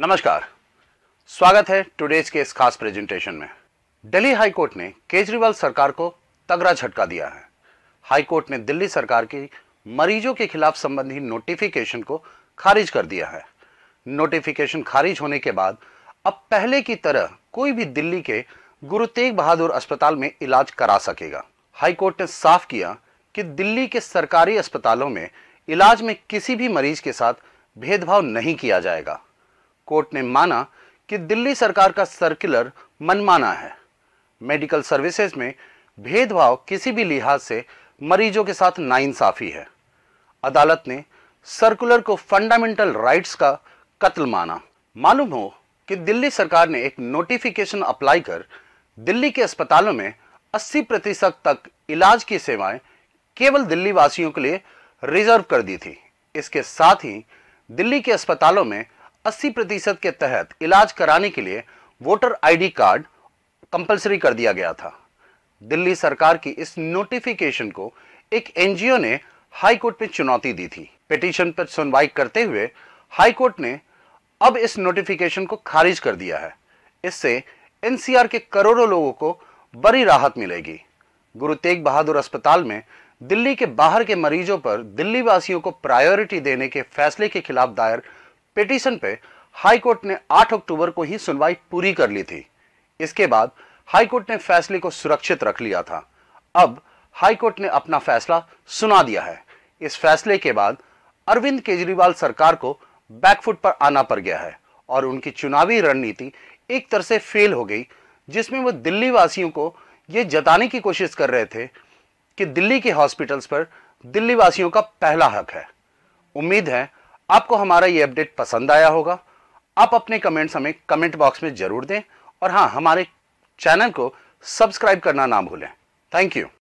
नमस्कार स्वागत है टुडेज के इस खास प्रेजेंटेशन में दिल्ली हाई कोर्ट ने केजरीवाल सरकार को तगड़ा झटका दिया है हाई कोर्ट ने दिल्ली सरकार की मरीजों के खिलाफ संबंधी नोटिफिकेशन को खारिज कर दिया है नोटिफिकेशन खारिज होने के बाद अब पहले की तरह कोई भी दिल्ली के गुरु तेग बहादुर अस्पताल में इलाज करा सकेगा हाई कोर्ट ने साफ किया कि दिल्ली के सरकारी अस्पतालों में इलाज में किसी भी मरीज के साथ भेदभाव नहीं किया जाएगा कोर्ट ने माना कि दिल्ली सरकार का सर्कुलर मनमाना है मेडिकल सर्विसेज में भेदभाव किसी भी लिहाज से मरीजों के साथ नाइंसाफी है अदालत ने सर्कुलर को फंडामेंटल राइट्स का कत्ल माना मालूम हो कि दिल्ली सरकार ने एक नोटिफिकेशन अप्लाई कर दिल्ली के अस्पतालों में 80 प्रतिशत तक इलाज की सेवाएं केवल दिल्ली वासियों के लिए रिजर्व कर दी थी इसके साथ ही दिल्ली के अस्पतालों में 80 प्रतिशत के तहत इलाज कराने के लिए वोटर आईडी कार्ड कंपलसरी कर दिया गया था दिल्ली सरकार की इस नोटिफिकेशन को एक एनजीओ ने हाई कोर्ट में चुनौती दी थी पिटीशन पर सुनवाई करते हुए हाई कोर्ट ने अब इस नोटिफिकेशन को खारिज कर दिया है इससे एनसीआर के करोड़ों लोगों को बड़ी राहत मिलेगी गुरु तेग बहादुर अस्पताल में दिल्ली के बाहर के मरीजों पर दिल्ली वासियों को प्रायोरिटी देने के फैसले के खिलाफ दायर पिटीशन पे हाई कोर्ट ने 8 अक्टूबर को ही सुनवाई पूरी कर ली थी इसके बाद हाई कोर्ट ने फैसले को सुरक्षित रख लिया था अब हाई कोर्ट ने अपना फैसला सुना दिया है इस फैसले के बाद अरविंद केजरीवाल सरकार को बैकफुट पर आना पड़ गया है और उनकी चुनावी रणनीति एक तरह से फेल हो गई जिसमें वो दिल्ली वासियों को ये जताने की कोशिश कर रहे थे कि दिल्ली के हॉस्पिटल्स पर दिल्ली वासियों का पहला हक है उम्मीद है आपको हमारा ये अपडेट पसंद आया होगा आप अपने कमेंट्स हमें कमेंट बॉक्स में ज़रूर दें और हाँ हमारे चैनल को सब्सक्राइब करना ना भूलें थैंक यू